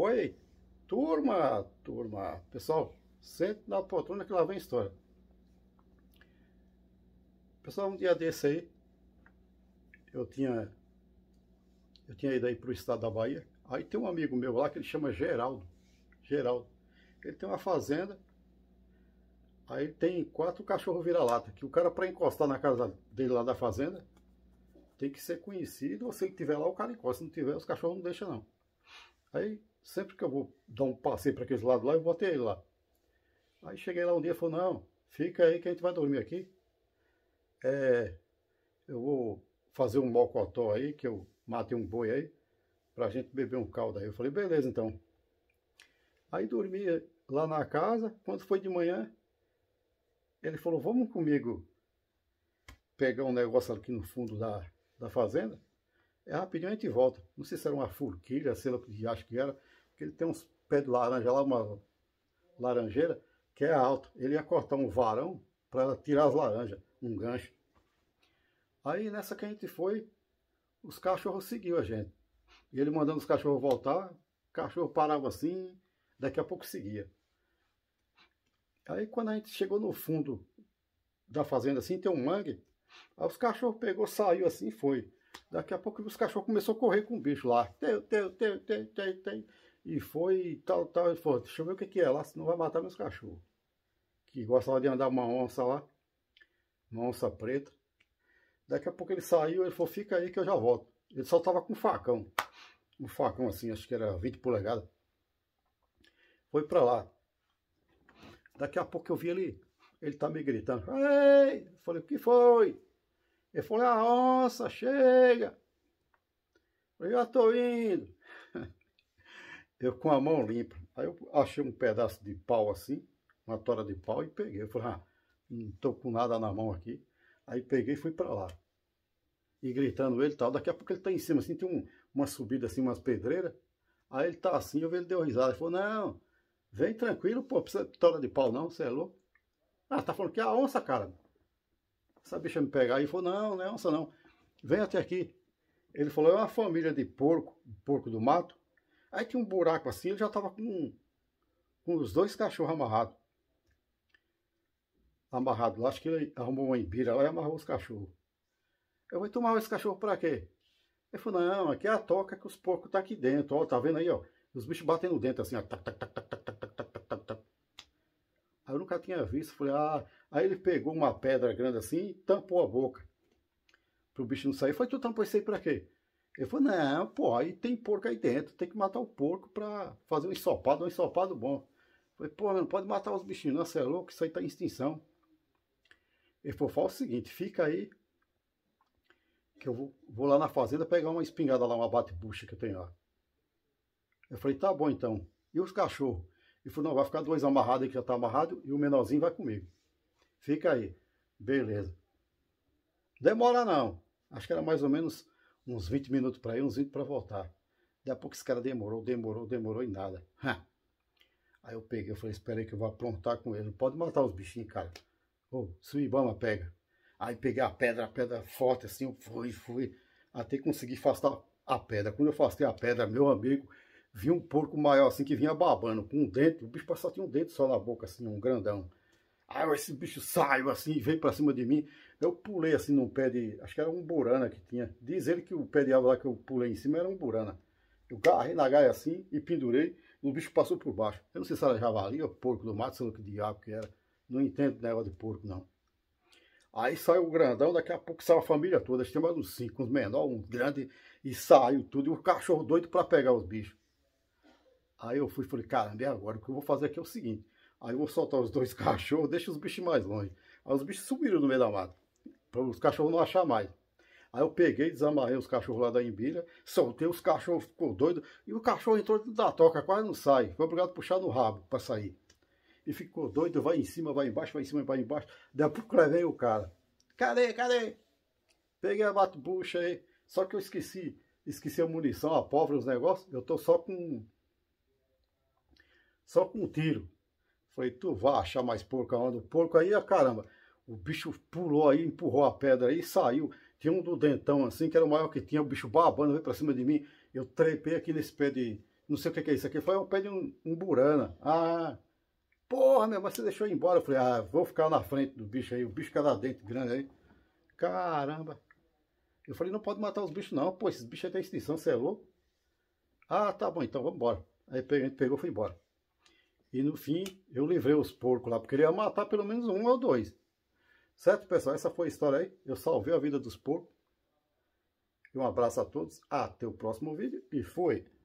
Oi, turma, turma. Pessoal, sente na poltrona que lá vem história. Pessoal, um dia desse aí, eu tinha, eu tinha ido aí para o estado da Bahia. Aí tem um amigo meu lá que ele chama Geraldo. Geraldo. Ele tem uma fazenda. Aí tem quatro cachorros vira-lata. Que o cara, para encostar na casa dele lá da fazenda, tem que ser conhecido. Ou se ele tiver lá, o cara encosta. Se não tiver, os cachorros não deixam, não. Aí sempre que eu vou dar um passeio para aqueles lados lá, eu botei ele lá. Aí cheguei lá um dia e falou, não, fica aí que a gente vai dormir aqui. É, eu vou fazer um mocotó aí, que eu matei um boi aí, para a gente beber um caldo aí. Eu falei, beleza então. Aí dormi lá na casa, quando foi de manhã, ele falou, vamos comigo pegar um negócio aqui no fundo da, da fazenda. É rapidinho a gente volta. Não sei se era uma forquilha, sei lá o que acho que era, porque ele tem uns pés de laranja lá, uma laranjeira, que é alto. Ele ia cortar um varão para tirar as laranjas, um gancho. Aí nessa que a gente foi, os cachorros seguiam a gente. E ele mandando os cachorros voltar, cachorro parava assim, daqui a pouco seguia. Aí quando a gente chegou no fundo da fazenda assim, tem um mangue, aí os cachorros pegou, saiu assim e foi. Daqui a pouco os cachorros começaram a correr com o bicho lá. Teu, teu, teu, teu, teu, teu. E foi e tal, tal. E falou, deixa eu ver o que, que é lá, senão vai matar meus cachorros. Que gostava de andar uma onça lá. Uma onça preta. Daqui a pouco ele saiu, ele falou, fica aí que eu já volto. Ele só tava com um facão. Um facão assim, acho que era 20 polegadas. Foi pra lá. Daqui a pouco eu vi ele, ele tá me gritando. Ei! falei, o que foi? Ele falou, ah onça, chega! Eu já estou indo. Eu com a mão limpa. Aí eu achei um pedaço de pau assim, uma tora de pau, e peguei. Eu falei, ah, não estou com nada na mão aqui. Aí peguei e fui para lá. E gritando ele tal. Daqui a pouco ele está em cima, assim, tem um, uma subida assim, umas pedreiras. Aí ele tá assim, eu vi ele deu risada. Ele falou, não, vem tranquilo, pô, precisa de tora de pau não, você é louco. Ah, tá falando que é a onça, cara essa bicha me pegar. E falou, não, não é onça não, vem até aqui. Ele falou, é uma família de porco, porco do mato. Aí tinha um buraco assim, ele já estava com, com os dois cachorros amarrados. Amarrado lá, acho que ele arrumou uma embira lá e amarrou os cachorros. Eu vou tomar esse cachorro para quê? Ele falou, não, aqui é a toca que os porcos tá aqui dentro, ó, tá vendo aí, ó. Os bichos batendo dentro assim, ó. Tac, tac, tac, tac, tac, tac, tac, tac, Aí eu nunca tinha visto, falei, ah, Aí ele pegou uma pedra grande assim e tampou a boca. Pro bicho não sair. Foi, tu tampou isso aí pra quê? Ele falou, não, pô, aí tem porco aí dentro. Tem que matar o porco pra fazer um ensopado, um ensopado bom. Eu falei, pô, não pode matar os bichinhos, não, você é louco, isso aí tá em extinção. Ele falou, fala o seguinte, fica aí, que eu vou, vou lá na fazenda pegar uma espingarda lá, uma bate-bucha que eu tenho lá. Eu falei, tá bom então. E os cachorros? Ele falou, não, vai ficar dois amarrados aí que já tá amarrado e o menorzinho vai comigo. Fica aí. Beleza. Demora não. Acho que era mais ou menos uns 20 minutos para ir, uns 20 para voltar. Daqui a pouco esse cara demorou, demorou, demorou e nada. Ha. Aí eu peguei, eu falei, espera aí que eu vou aprontar com ele. Não pode matar os bichinhos, cara. Ô, Suibama pega. Aí peguei a pedra, a pedra forte assim, eu fui, fui. Até conseguir afastar a pedra. Quando eu afastei a pedra, meu amigo, vi um porco maior assim que vinha babando com um dente. O bicho passou tinha um dente só na boca, assim, um grandão. Ah, esse bicho saiu assim e veio pra cima de mim. Eu pulei assim num pé de. Acho que era um burana que tinha. Diz ele que o pé de árvore lá que eu pulei em cima era um burana. Eu agarrei na gaia assim e pendurei. E o bicho passou por baixo. Eu não sei se era javali ou porco do mato, sei lá que diabo que era. Não entendo negócio de porco, não. Aí saiu o grandão, daqui a pouco saiu a família toda. Tinha mais uns cinco, uns menores, uns grandes E saiu tudo. E o cachorro doido pra pegar os bichos. Aí eu fui e falei, caramba, e agora? O que eu vou fazer aqui é o seguinte Aí eu vou soltar os dois cachorros, deixa os bichos mais longe. Aí os bichos subiram no meio da mata, para os cachorros não achar mais. Aí eu peguei, desamarrei os cachorros lá da embira, soltei os cachorros, ficou doido, e o cachorro entrou dentro da toca, quase não sai. Foi obrigado a puxar no rabo para sair. E ficou doido, vai em cima, vai embaixo, vai em cima, vai embaixo. Daí pouco levei o cara. Cadê, cadê? Peguei a batu-bucha aí, só que eu esqueci, esqueci a munição, a pólvora, os negócios. Eu tô só com. Só com um tiro. Falei, tu vai achar mais porco aonde? O porco aí, a caramba. O bicho pulou aí, empurrou a pedra aí e saiu. Tinha um do dentão assim, que era o maior que tinha, o bicho babando, veio pra cima de mim. Eu trepei aqui nesse pé de. Não sei o que é isso aqui. Foi um pé de um, um burana. Ah, porra, meu, mas você deixou ir embora. Eu falei, ah, vou ficar na frente do bicho aí. O bicho cada dentro grande aí. Caramba. Eu falei, não pode matar os bichos não. Pô, esses bichos é da extinção, você é louco? Ah, tá bom, então vamos embora. Aí a gente pegou e foi embora. E no fim, eu livrei os porcos lá, porque ele ia matar pelo menos um ou dois. Certo, pessoal? Essa foi a história aí. Eu salvei a vida dos porcos. Um abraço a todos. Até o próximo vídeo. E fui!